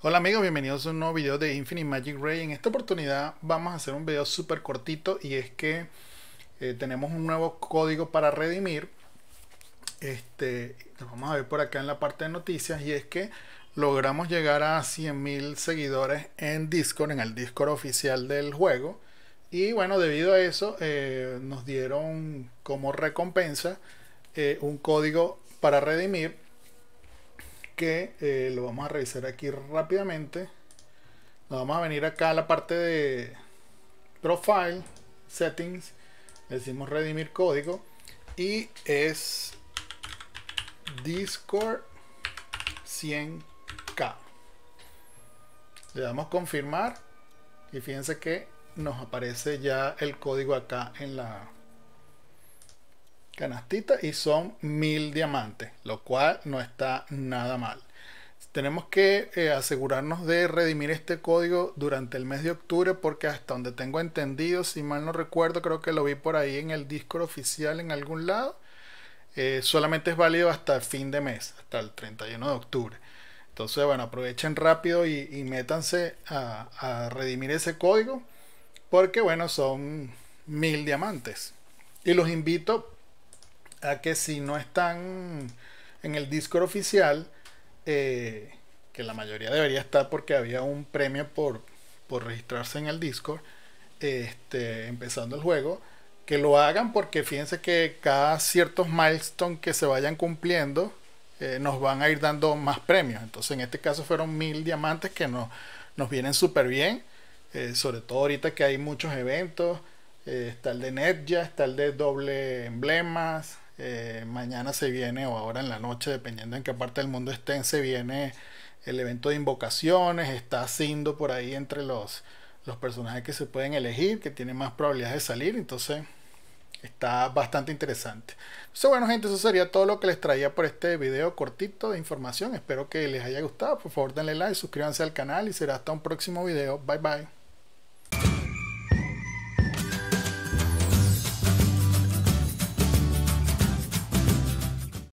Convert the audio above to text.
Hola amigos, bienvenidos a un nuevo video de Infinite Magic Ray. En esta oportunidad vamos a hacer un video súper cortito y es que eh, tenemos un nuevo código para redimir. Este, vamos a ver por acá en la parte de noticias y es que logramos llegar a 100.000 seguidores en Discord, en el Discord oficial del juego. Y bueno, debido a eso eh, nos dieron como recompensa eh, un código para redimir que eh, lo vamos a revisar aquí rápidamente. Nos vamos a venir acá a la parte de Profile, Settings, decimos redimir código y es Discord 100K. Le damos confirmar y fíjense que nos aparece ya el código acá en la, canastita y son mil diamantes, lo cual no está nada mal. Tenemos que eh, asegurarnos de redimir este código durante el mes de octubre porque hasta donde tengo entendido, si mal no recuerdo, creo que lo vi por ahí en el Discord oficial en algún lado, eh, solamente es válido hasta el fin de mes, hasta el 31 de octubre. Entonces, bueno, aprovechen rápido y, métanse a, a redimir ese código porque, bueno, son mil diamantes. Y los invito a que si no están en el Discord oficial, eh, que la mayoría debería estar porque había un premio por, registrarse en el Discord, este, empezando el juego, que lo hagan porque fíjense que cada ciertos milestones que se vayan cumpliendo eh, nos van a ir dando más premios. Entonces en este caso fueron mil diamantes que nos, nos vienen súper bien, eh, sobre todo ahorita que hay muchos eventos. está el de ya está el de doble emblemas, eh, mañana se viene, o ahora en la noche, dependiendo en qué parte del mundo estén, se viene el evento de invocaciones. Está haciendo por ahí entre los, los personajes que se pueden elegir, que tienen más probabilidades de salir. Entonces, está bastante interesante. Entonces, bueno, gente, eso sería todo lo que les traía por este video cortito de información. Espero que les haya gustado. Por favor, denle like, suscríbanse al canal y será hasta un próximo video. Bye bye.